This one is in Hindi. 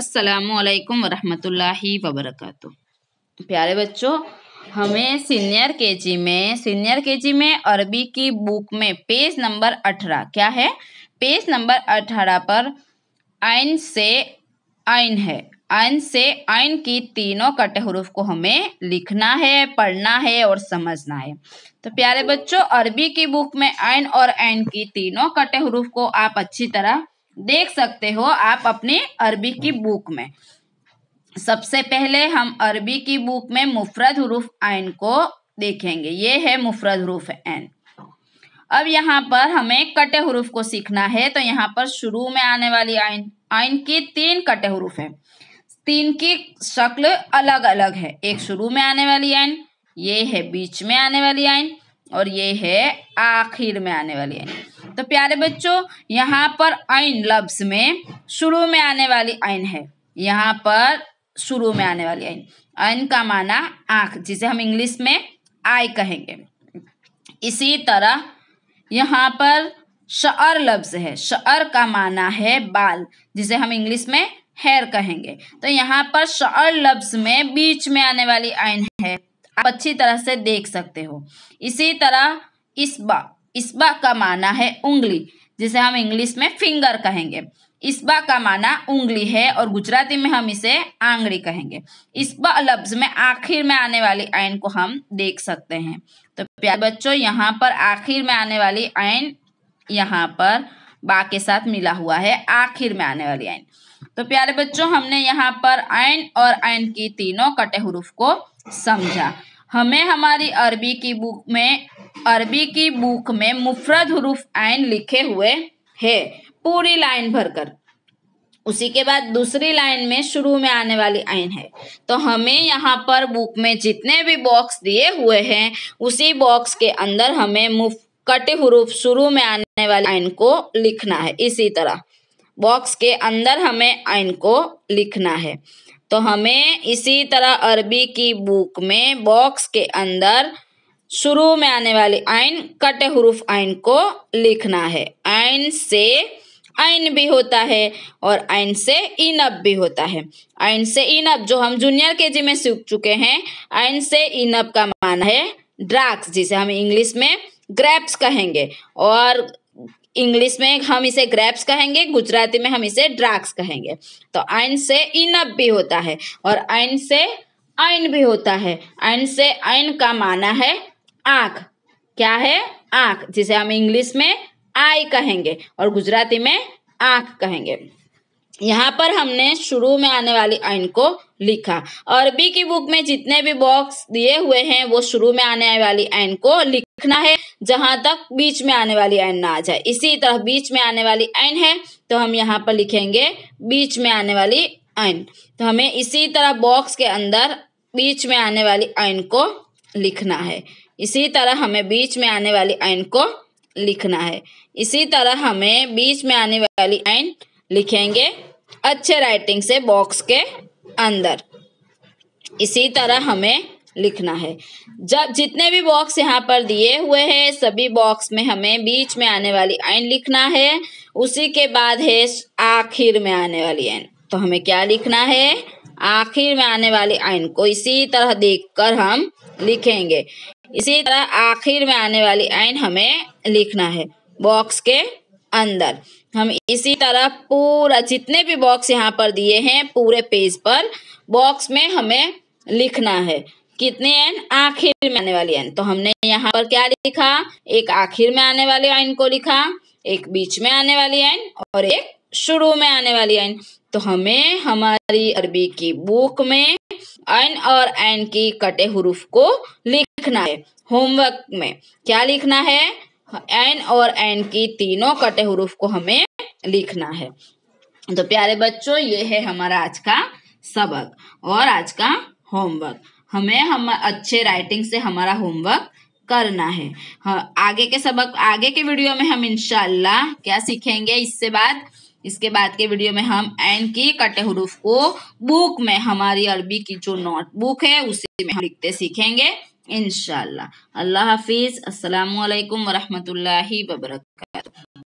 असलकम वरहमतुल्लाहि वबरकत प्यारे बच्चों हमें सीनियर केजी में सीनियर केजी में अरबी की बुक में पेज नंबर अठारह क्या है पेज नंबर अठारह पर आइन से आइन है आइन से आइन की तीनों कटे हरूफ को हमें लिखना है पढ़ना है और समझना है तो प्यारे बच्चों अरबी की बुक में आइन और आइन की तीनों कटे हरूफ को आप अच्छी तरह देख सकते हो आप अपने अरबी की बुक में सबसे पहले हम अरबी की बुक में मुफरद हरूफ आइन को देखेंगे ये है मुफरद हरूफ एन अब यहाँ पर हमें कटे हरूफ को सीखना है तो यहाँ पर शुरू में आने वाली आइन आइन की तीन कटे हरूफ है तीन की शक्ल अलग अलग है एक शुरू में आने वाली आइन ये है बीच में आने वाली आइन और ये है आखिर में आने वाली आइन तो प्यारे बच्चों यहाँ पर ऐन लफ्स में शुरू में आने वाली ऐन है यहाँ पर शुरू में आने वाली ऐन ऐन का माना आंख जिसे हम इंग्लिश में आई कहेंगे इसी तरह यहाँ पर शअर लफ्ज है शअर का माना है बाल जिसे हम इंग्लिश में हेयर कहेंगे तो यहाँ पर शअर लफ्ज में बीच में आने वाली आइन है आप अच्छी तरह से देख सकते हो इसी तरह इस बा इसबा का माना है उंगली जिसे हम इंग्लिश में फिंगर कहेंगे इसबा का माना उंगली है और गुजराती में हम इसे आंगड़ी कहेंगे इसबा लफ्ज में आखिर में आने वाली आयन को हम देख सकते हैं तो प्यारे बच्चों यहाँ पर आखिर में आने वाली आयन यहाँ पर बा के साथ मिला हुआ है आखिर में आने वाली आयन तो प्यारे बच्चों हमने यहाँ पर आयन और आयन की तीनों कटे हरूफ को समझा हमें हमारी अरबी की बुक में अरबी की बुक में मुफरद हरूफ आयन लिखे हुए है पूरी लाइन भरकर उसी के बाद दूसरी लाइन में शुरू में आने वाली आइन है तो हमें यहाँ पर बुक में जितने भी बॉक्स दिए हुए हैं उसी बॉक्स के अंदर हमें मुफ कटे हरूफ शुरू में आने वाली आइन को लिखना है इसी तरह बॉक्स के अंदर हमें आइन को लिखना है तो हमें इसी तरह अरबी की बुक में बॉक्स के अंदर शुरू में आने वाली आइन कटे हरूफ आइन को लिखना है आइन से आइन भी होता है और आइन से इनब भी होता है आइन से इनब जो हम जूनियर के जी में सीख चुके हैं आइन से इनब का मान है ड्रग्स जिसे हम इंग्लिश में ग्रेप्स कहेंगे और इंग्लिश में हम इसे ग्रेप्स कहेंगे गुजराती में हम इसे ड्रग्स कहेंगे तो आइन से इनब भी होता है और आइन से आइन भी होता है आइन से आइन का माना है आंख क्या है आँख जिसे हम इंग्लिश में आई कहेंगे और गुजराती में आंख कहेंगे यहाँ पर हमने शुरू में आने वाली आइन को लिखा और बी की बुक में जितने भी बॉक्स दिए हुए हैं वो शुरू में आने वाली आइन को लिखना है जहां तक बीच में आने वाली आइन ना आ जाए इसी तरह बीच में आने वाली आइन है तो हम यहाँ पर लिखेंगे बीच में आने वाली आइन तो हमें इसी तरह बॉक्स के अंदर बीच में आने वाली आइन को लिखना है इसी तरह हमें बीच में आने वाली आइन को लिखना है इसी तरह हमें बीच में आने वाली आइन लिखेंगे अच्छे राइटिंग से बॉक्स के अंदर इसी तरह हमें लिखना है जब जितने भी बॉक्स यहाँ पर दिए हुए हैं सभी बॉक्स में हमें बीच में आने वाली आइन लिखना है उसी के बाद है आखिर में आने वाली आइन तो हमें क्या लिखना है आखिर में आने वाली आइन को इसी तरह देखकर हम लिखेंगे इसी तरह आखिर में आने वाली आइन हमें लिखना है बॉक्स के अंदर हम इसी तरह पूरा जितने भी बॉक्स यहाँ पर दिए हैं पूरे पेज पर बॉक्स में हमें लिखना है कितने एन आखिर में आने वाली एन तो हमने यहाँ पर क्या लिखा एक आखिर में आने वाली आइन को लिखा एक बीच में आने वाली आइन और एक शुरू में आने वाली आइन तो हमें हमारी अरबी की बुक में एन और एन की कटे हरूफ को लिख लिखना है होमवर्क में क्या लिखना है एन और एन की तीनों कटे हुरूफ को हमें लिखना है तो प्यारे बच्चों ये है हमारा आज का सबक और आज का होमवर्क हमें हम अच्छे राइटिंग से हमारा होमवर्क करना है हाँ, आगे के सबक आगे के वीडियो में हम इनशाला क्या सीखेंगे इससे बाद इसके बाद के वीडियो में हम एन की कटे हुरूफ को बुक में हमारी अरबी की जो नोटबुक है उसी में हम लिखते सीखेंगे إن شاء الله الله حافظ السلام عليكم ورحمة الله وبركاته